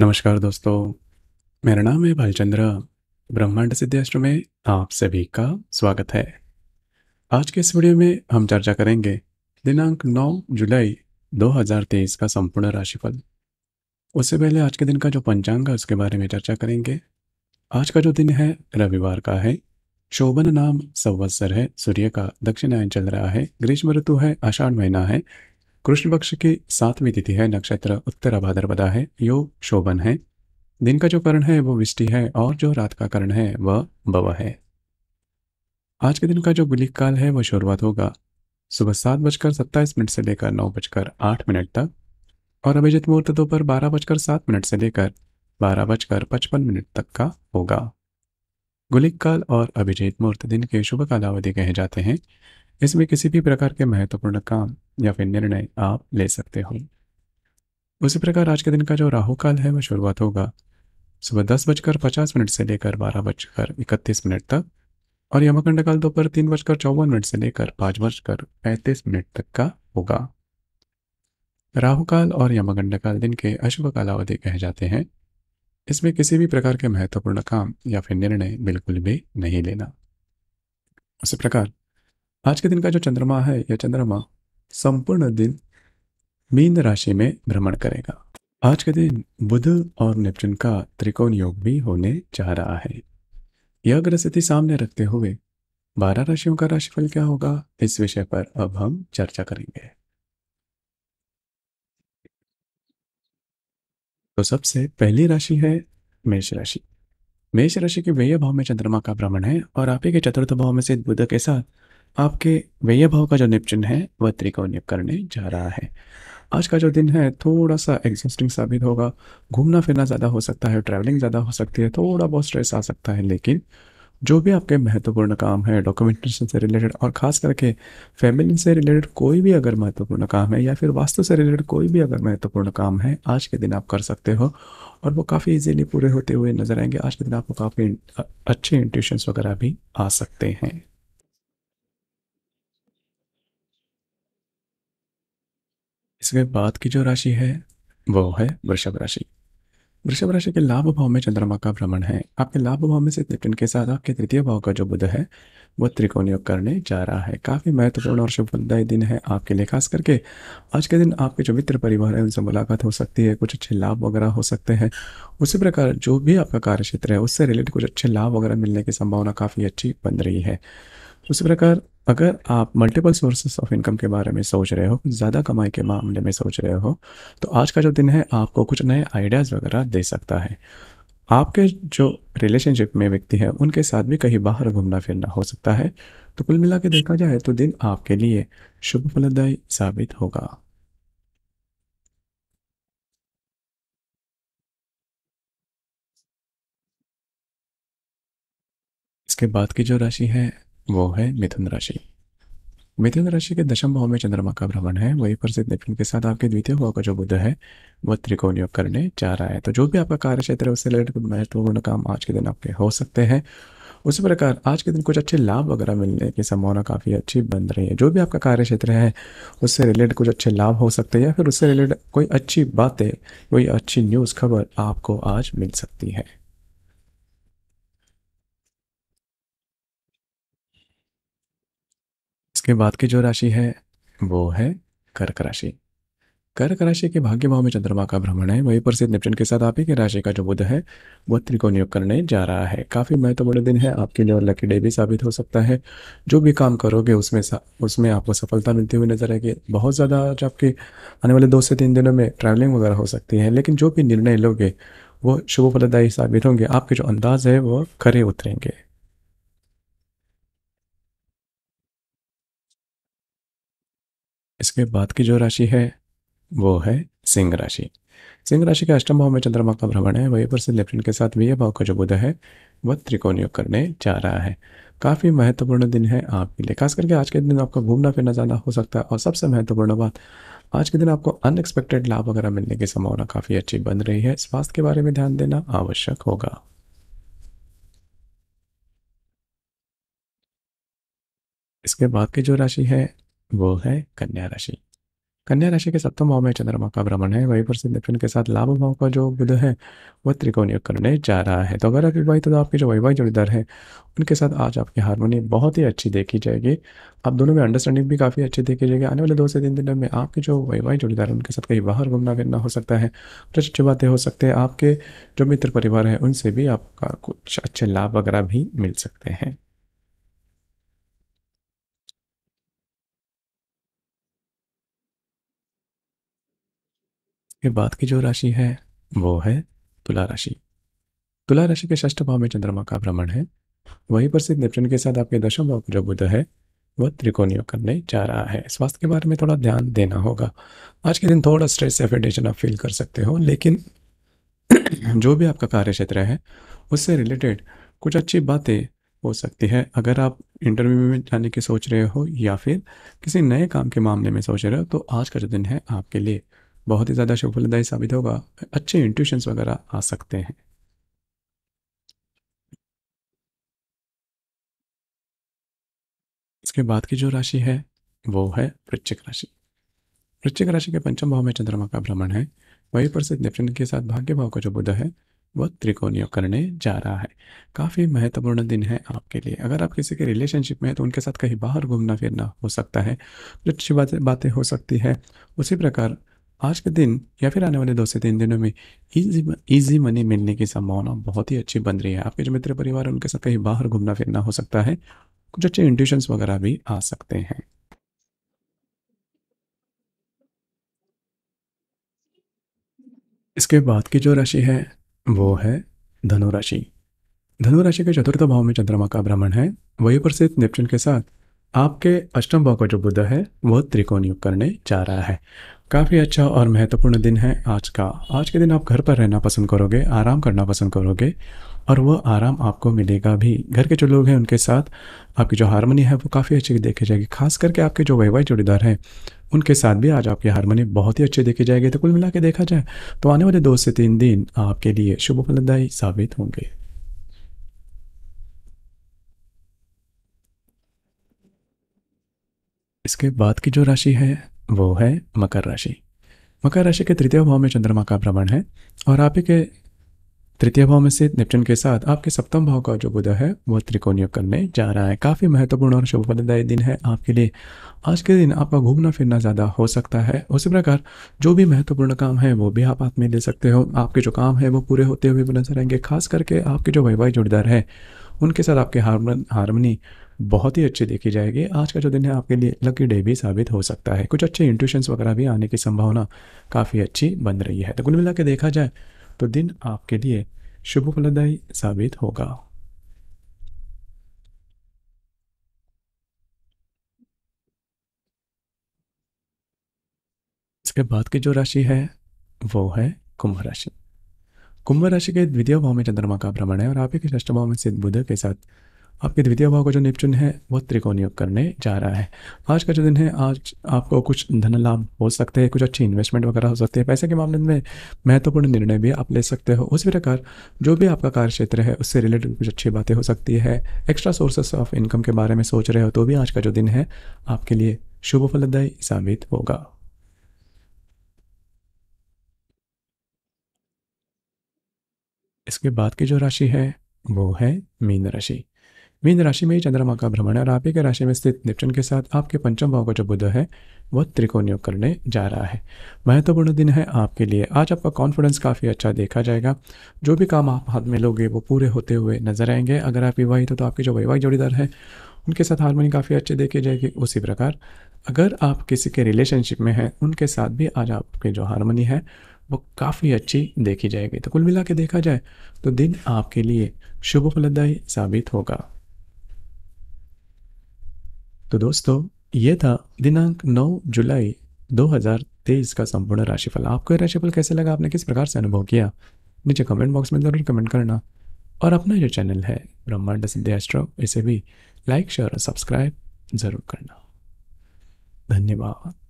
नमस्कार दोस्तों मेरा नाम है भालचंद्र ब्रह्मांड सिद्धेश्वर में आप सभी का स्वागत है आज के इस वीडियो में हम चर्चा करेंगे दिनांक 9 जुलाई 2023 का संपूर्ण राशिफल उससे पहले आज के दिन का जो पंचांग है उसके बारे में चर्चा करेंगे आज का जो दिन है रविवार का है शोभन नाम संवत्सर है सूर्य का दक्षिणायन चल रहा है ग्रीष्म ऋतु है आषाढ़ महीना है कृष्ण पक्ष की सातवीं तिथि है नक्षत्र उत्तरा भाद्रपदा है योग शोभन है दिन का जो करण है वो विष्टि है और जो रात का करण है वह बव है आज के दिन का जो गुलिक काल है वह शुरुआत होगा सुबह सात बजकर सत्ताईस मिनट से लेकर नौ बजकर आठ मिनट तक और अभिजित मुहूर्त दोपहर बारह बजकर सात मिनट से लेकर बारह बजकर पचपन मिनट तक का होगा गुलिक काल और अभिजीत मुहूर्त दिन के शुभ कालावधि कहे जाते हैं इसमें किसी भी प्रकार के महत्वपूर्ण काम या फिर निर्णय आप ले सकते हो उसी प्रकार आज के दिन का जो राहु काल है वह शुरुआत होगा सुबह दस बजकर पचास मिनट से लेकर बारह बजकर इकतीस मिनट तक और यमकंड काल दोपहर तीन बजकर चौवन मिनट से लेकर पाँच बजकर पैंतीस मिनट तक का होगा राहु काल और यमकंड काल दिन के अशुभ कालावधि कहे जाते हैं इसमें किसी भी प्रकार के महत्वपूर्ण काम या फिर निर्णय बिल्कुल भी नहीं लेना उसी प्रकार आज के दिन का जो चंद्रमा है यह चंद्रमा संपूर्ण दिन मीन राशि में भ्रमण करेगा आज के दिन बुध और नेपच्यून का त्रिकोण योग भी होने जा रहा है यह ग्रह स्थिति सामने रखते हुए बारह राशियों का राशिफल क्या होगा इस विषय पर अब हम चर्चा करेंगे तो सबसे पहली राशि है मेष राशि मेष राशि के व्यय भाव में चंद्रमा का भ्रमण है और आप ही के चतुर्थ भाव में से बुध के साथ आपके व्यय भाव का जो निपचिन है वह त्रिकोणीय करने जा रहा है आज का जो दिन है थोड़ा सा एग्जॉस्टिंग साबित होगा घूमना फिरना ज़्यादा हो सकता है ट्रैवलिंग ज़्यादा हो सकती है थोड़ा बहुत स्ट्रेस आ सकता है लेकिन जो भी आपके महत्वपूर्ण काम है डॉक्यूमेंटेशन से रिलेटेड और ख़ास करके फैमिली से रिलेटेड कोई भी अगर महत्वपूर्ण काम है या फिर वास्तु से रिलेटेड कोई भी अगर महत्वपूर्ण काम है आज के दिन आप कर सकते हो और वो काफ़ी इजीली पूरे होते हुए नज़र आएंगे आज के दिन आपको काफ़ी अच्छे इंट्यूशंस वगैरह भी आ सकते हैं इसके बाद की जो राशि है वो है वृषभ राशि वृषभ राशि के लाभ भाव में चंद्रमा का भ्रमण है आपके लाभ भाव में से नेपटन के साथ आपके तृतीय भाव का जो बुध है वो त्रिकोण योग करने जा रहा है काफ़ी महत्वपूर्ण और शुभदायी दिन है आपके लिए खास करके आज के दिन आपके जो मित्र परिवार है उनसे मुलाकात हो सकती है कुछ अच्छे लाभ वगैरह हो सकते हैं उसी प्रकार जो भी आपका कार्य क्षेत्र है उससे रिलेटेड कुछ अच्छे लाभ वगैरह मिलने की संभावना काफ़ी अच्छी बन रही है उसी प्रकार अगर आप मल्टीपल सोर्सेस ऑफ इनकम के बारे में सोच रहे हो ज़्यादा कमाई के मामले में सोच रहे हो तो आज का जो दिन है आपको कुछ नए आइडियाज़ वगैरह दे सकता है आपके जो रिलेशनशिप में व्यक्ति है उनके साथ भी कहीं बाहर घूमना फिरना हो सकता है तो कुल मिला के देखा जाए तो दिन आपके लिए शुभ फलदायी साबित होगा इसके बाद की जो राशि है वो है मिथुन राशि मिथुन राशि के दशम भाव में चंद्रमा का भ्रमण है वही पर सिद्ध नेपन के साथ आपके द्वितीय भाव का जो बुद्ध है वह त्रिकोण योग करने जा रहा है तो जो भी आपका कार्य क्षेत्र है उससे रिलेटेड महत्वपूर्ण काम आज के दिन आपके हो सकते हैं उसी प्रकार आज के दिन कुछ अच्छे लाभ वगैरह मिलने की संभावना काफ़ी अच्छी बन रही है जो भी आपका कार्य क्षेत्र है उससे रिलेटेड कुछ अच्छे लाभ हो सकते हैं या फिर उससे रिलेटेड कोई अच्छी बातें कोई अच्छी न्यूज़ खबर आपको आज मिल सकती है इसके बाद की जो राशि है वो है कर्क राशि कर्क राशि के भाग्य भाव में चंद्रमा का भ्रमण है वहीं पर सिद्ध निपटन के साथ आप ही की राशि का जो बुध है वो त्रिकोण योग करने जा रहा है काफ़ी महत्वपूर्ण तो दिन है आपके लिए और लकी डे भी साबित हो सकता है जो भी काम करोगे उसमें उसमें आपको सफलता मिलती हुई नजर आएगी बहुत ज़्यादा आज आपके आने वाले दो से तीन दिनों में ट्रैवलिंग वगैरह हो सकती है लेकिन जो भी निर्णय लोगे वो शुभ फलदायी साबित होंगे आपके जो अंदाज है वो खरे उतरेंगे इसके बाद की जो राशि है वो है सिंह राशि सिंह राशि के अष्टम भाव में चंद्रमा का भ्रमण है वहीं पर से लेफ्टिनेंट के साथ यह भाव का जो बुध है वह त्रिकोण योग करने जा रहा है काफ़ी महत्वपूर्ण दिन है आपके लिए खास करके आज के दिन आपका घूमना फिरना ज़्यादा हो सकता है और सबसे महत्वपूर्ण बात आज के दिन आपको अनएक्सपेक्टेड लाभ वगैरह मिलने की संभावना काफ़ी अच्छी बन रही है स्वास्थ्य के बारे में ध्यान देना आवश्यक होगा इसके बाद की जो राशि है वो है कन्या राशि कन्या राशि के सप्तम भाव में चंद्रमा का भ्रमण है वही पर सिद्धिप्रिन के साथ लाभ भाव का जो बुध है वह त्रिकोण योग करने जा रहा है तो अगर आप विवाहित तो आपके जो वैवाहिक जोड़ीदार है उनके साथ आज आपकी हारमोनी बहुत ही अच्छी देखी जाएगी आप दोनों में अंडरस्टैंडिंग भी काफ़ी अच्छी देखी जाएगी आने वाले दो से तीन दिनों में आपके जो वैवाहिक जोड़ीदार है उनके साथ कहीं बाहर घूमना फिरना हो सकता है कुछ अच्छी बातें हो सकते हैं आपके जो मित्र परिवार हैं उनसे भी आपका कुछ अच्छे लाभ वगैरह भी मिल सकते हैं ये बात की जो राशि है वो है तुला राशि तुला राशि के ष्ठ भाव में चंद्रमा का भ्रमण है वहीं पर सिर्फ के साथ आपके दशम भाव जो बुध है वह त्रिकोणीय करने जा रहा है स्वास्थ्य के बारे में थोड़ा ध्यान देना होगा आज के दिन थोड़ा स्ट्रेस एफिडेशन आप फील कर सकते हो लेकिन जो भी आपका कार्य क्षेत्र है उससे रिलेटेड कुछ अच्छी बातें हो सकती है अगर आप इंटरव्यू में जाने की सोच रहे हो या फिर किसी नए काम के मामले में सोच रहे हो तो आज का जो दिन है आपके लिए बहुत ही ज़्यादा सफलदायी साबित होगा अच्छे इंट्यूशन वगैरह आ सकते हैं इसके बाद की जो राशि है वो है वृश्चिक राशि वृश्चिक राशि के पंचम भाव में चंद्रमा का भ्रमण है वहीं पर से नेप्टन के साथ भाग्य भाव का जो बुध है वह त्रिकोणीय करने जा रहा है काफ़ी महत्वपूर्ण दिन है आपके लिए अगर आप किसी के रिलेशनशिप में हैं तो उनके साथ कहीं बाहर घूमना फिरना हो सकता है जो अच्छी बातें बातें हो सकती है उसी प्रकार आज के दिन या फिर आने वाले दो से तीन दिनों में इजी इजी मनी मिलने की संभावना बहुत ही अच्छी बन रही है आपके जो मित्र परिवार है उनके साथ कहीं बाहर घूमना फिरना हो सकता है कुछ अच्छे इंट्यूशंस वगैरह भी आ सकते हैं इसके बाद की जो राशि है वो है धनु राशि धनु राशि के चतुर्थ भाव में चंद्रमा का भ्रमण है वही पर स्थित नेपच्यून के साथ आपके अष्टम भाव का जो बुद्ध है वह त्रिकोण युग करने जा रहा है काफ़ी अच्छा और महत्वपूर्ण दिन है आज का आज के दिन आप घर पर रहना पसंद करोगे आराम करना पसंद करोगे और वह आराम आपको मिलेगा भी घर के जो लोग हैं उनके साथ आपकी जो हारमोनी है वो काफ़ी अच्छी देखी जाएगी खास करके आपके जो वैवाहिक जोड़ीदार हैं उनके साथ भी आज आपकी हारमोनी बहुत ही अच्छी देखी जाएगी तो कुल मिला के देखा जाए तो आने वाले दो से तीन दिन आपके लिए शुभ फलदायी साबित होंगे इसके बाद की जो राशि है वो है मकर राशि मकर राशि के तृतीय भाव में चंद्रमा का भ्रमण है और आप के तृतीय भाव में से निपटन के साथ आपके सप्तम भाव का जो बुध है वो त्रिकोण योग करने जा रहा है काफ़ी महत्वपूर्ण और शुभ फलदायी दिन है आपके लिए आज के दिन आपका घूमना फिरना ज़्यादा हो सकता है उसी प्रकार जो भी महत्वपूर्ण काम है वो भी आप हाथ में ले सकते हो आपके जो काम है वो पूरे होते हुए भी नजर आएंगे खास करके आपके जो वैवाहिक जोड़ीदार है उनके साथ आपके हारमन हारमनी बहुत ही अच्छी देखी जाएगी आज का जो दिन है आपके लिए लकी डे भी साबित हो सकता है कुछ अच्छे इंट्यूशंस वगैरह भी आने की संभावना काफ़ी अच्छी बन रही है तो कुल मिला देखा जाए तो दिन आपके लिए शुभ फलदायी साबित होगा के बाद की जो राशि है वो है कुंभ राशि कुंभ राशि के द्वितीय भाव में चंद्रमा का भ्रमण है और आपके षष्ठ भाव में सिद्ध बुध के साथ आपके द्वितीय भाव का जो निपचुन है वह त्रिकोण योग करने जा रहा है आज का जो दिन है आज आपको कुछ धन लाभ हो सकते हैं कुछ अच्छी इन्वेस्टमेंट वगैरह हो सकती है पैसे के मामले में महत्वपूर्ण निर्णय भी आप ले सकते हो उसी प्रकार जो भी आपका कार्य क्षेत्र है उससे रिलेटेड कुछ अच्छी बातें हो सकती है एक्स्ट्रा सोर्सेस ऑफ इनकम के बारे में सोच रहे हो तो भी आज का जो दिन है आपके लिए शुभ फलदायी साबित होगा इसके बाद की जो राशि है वो है मीन राशि मीन राशि में ही चंद्रमा का भ्रमण है और आप ही के राशि में स्थित निपटन के साथ आपके पंचम भाव का जो बुध है वह त्रिकोण योग करने जा रहा है महत्वपूर्ण दिन है आपके लिए आज आपका कॉन्फिडेंस काफ़ी अच्छा देखा जाएगा जो भी काम आप हाथ में लोगे वो पूरे होते हुए नजर आएंगे अगर आप विवाहित हो तो आपके जो वैवाहिक जोड़ीदार है उनके साथ हारमोनी काफ़ी अच्छे देखी जाएगी उसी प्रकार अगर आप किसी के रिलेशनशिप में हैं उनके साथ भी आज आपके जो हारमोनी है वो काफ़ी अच्छी देखी जाएगी तो कुल मिला के देखा जाए तो दिन आपके लिए शुभ फलदायी साबित होगा तो दोस्तों ये था दिनांक 9 जुलाई 2023 का संपूर्ण राशिफल आपको ये राशिफल कैसे लगा आपने किस प्रकार से अनुभव किया नीचे कमेंट बॉक्स में ज़रूर कमेंट करना और अपना जो चैनल है ब्रह्मांड सिद्धिया इसे भी लाइक शेयर और सब्सक्राइब ज़रूर करना धन्यवाद